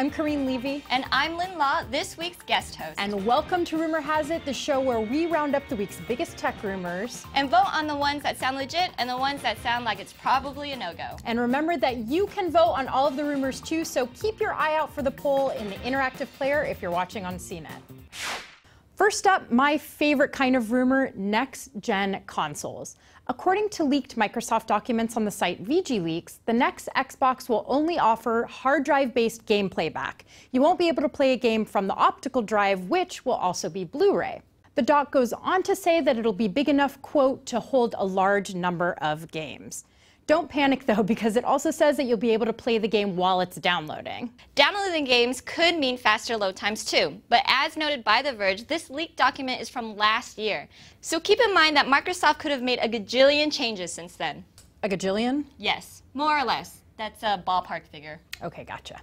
I'm Kareen Levy. And I'm Lynn Law, this week's guest host. And welcome to Rumor Has It, the show where we round up the week's biggest tech rumors. And vote on the ones that sound legit and the ones that sound like it's probably a no go. And remember that you can vote on all of the rumors too, so keep your eye out for the poll in the interactive player if you're watching on CNET. First up, my favorite kind of rumor next gen consoles. According to leaked Microsoft documents on the site VGLeaks, the next Xbox will only offer hard drive based game playback. You won't be able to play a game from the optical drive, which will also be Blu ray. The doc goes on to say that it'll be big enough, quote, to hold a large number of games. Don't panic though, because it also says that you'll be able to play the game while it's downloading. Downloading games could mean faster load times too, but as noted by The Verge, this leaked document is from last year. So keep in mind that Microsoft could have made a gajillion changes since then. A gajillion? Yes, more or less. That's a ballpark figure. Okay, gotcha.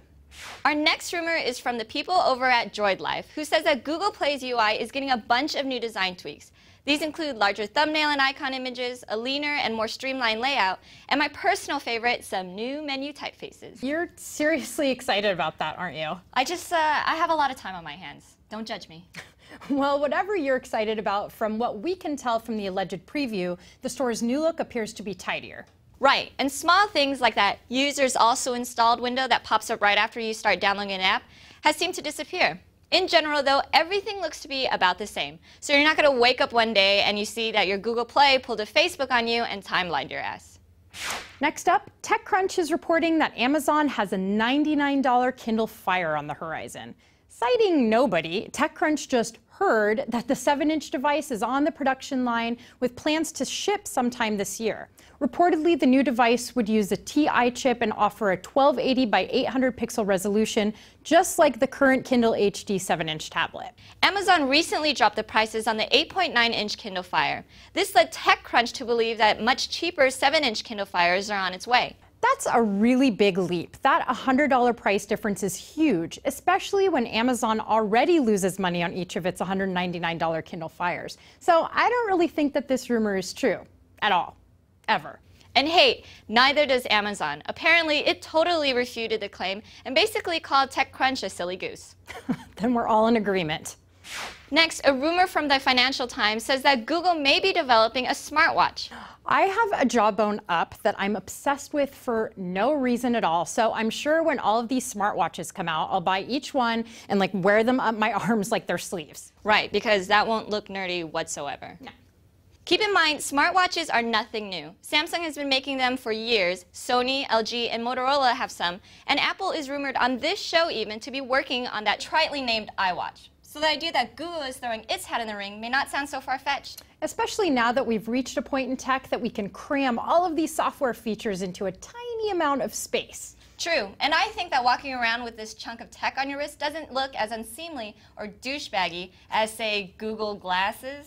Our next rumor is from the people over at Droid Life, who says that Google Play's UI is getting a bunch of new design tweaks. These include larger thumbnail and icon images, a leaner and more streamlined layout, and my personal favorite, some new menu typefaces. You're seriously excited about that, aren't you? I just, uh, I have a lot of time on my hands. Don't judge me. Well, whatever you're excited about, from what we can tell from the alleged preview, the store's new look appears to be tidier. Right, and small things like that users also installed window that pops up right after you start downloading an app has seemed to disappear. In general, though, everything looks to be about the same. So you're not going to wake up one day and you see that your Google Play pulled a Facebook on you and timelined your ass. Next up, TechCrunch is reporting that Amazon has a $99 Kindle Fire on the horizon. Citing nobody, TechCrunch just heard that the 7 inch device is on the production line with plans to ship sometime this year. Reportedly, the new device would use a TI chip and offer a 1280 by 800 pixel resolution, just like the current Kindle HD 7 inch tablet. Amazon recently dropped the prices on the 8.9 inch Kindle Fire. This led TechCrunch to believe that much cheaper 7 inch Kindle Fires are on its way. That's a really big leap. That $100 price difference is huge, especially when Amazon already loses money on each of its $199 Kindle Fires. So I don't really think that this rumor is true at all, ever. And hey, neither does Amazon. Apparently, it totally refuted the claim and basically called TechCrunch a silly goose. then we're all in agreement. Next, a rumor from the Financial Times says that Google may be developing a smartwatch. I have a jawbone up that I'm obsessed with for no reason at all. So I'm sure when all of these smartwatches come out, I'll buy each one and like wear them up my arms like their sleeves. Right, because that won't look nerdy whatsoever. No. Keep in mind, smartwatches are nothing new. Samsung has been making them for years, Sony, LG, and Motorola have some, and Apple is rumored on this show even to be working on that tritely named iWatch. So the idea that Google is throwing its hat in the ring may not sound so far-fetched. Especially now that we've reached a point in tech that we can cram all of these software features into a tiny amount of space. True, and I think that walking around with this chunk of tech on your wrist doesn't look as unseemly or douchebaggy as, say, Google glasses.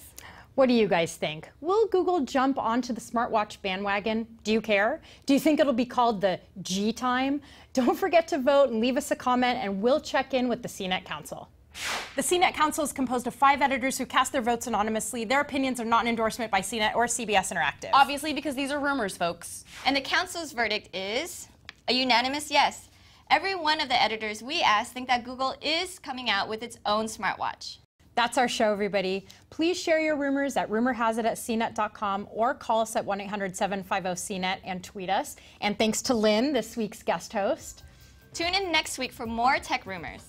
What do you guys think? Will Google jump onto the smartwatch bandwagon? Do you care? Do you think it'll be called the G time? Don't forget to vote and leave us a comment, and we'll check in with the CNET Council. The CNET Council is composed of five editors who cast their votes anonymously. Their opinions are not an endorsement by CNET or CBS Interactive. Obviously, because these are rumors, folks. And the Council's verdict is a unanimous yes. Every one of the editors we asked think that Google is coming out with its own smartwatch. That's our show, everybody. Please share your rumors at rumorhasit at cnet.com or call us at 1 800 750 CNET and tweet us. And thanks to Lynn, this week's guest host. Tune in next week for more tech rumors.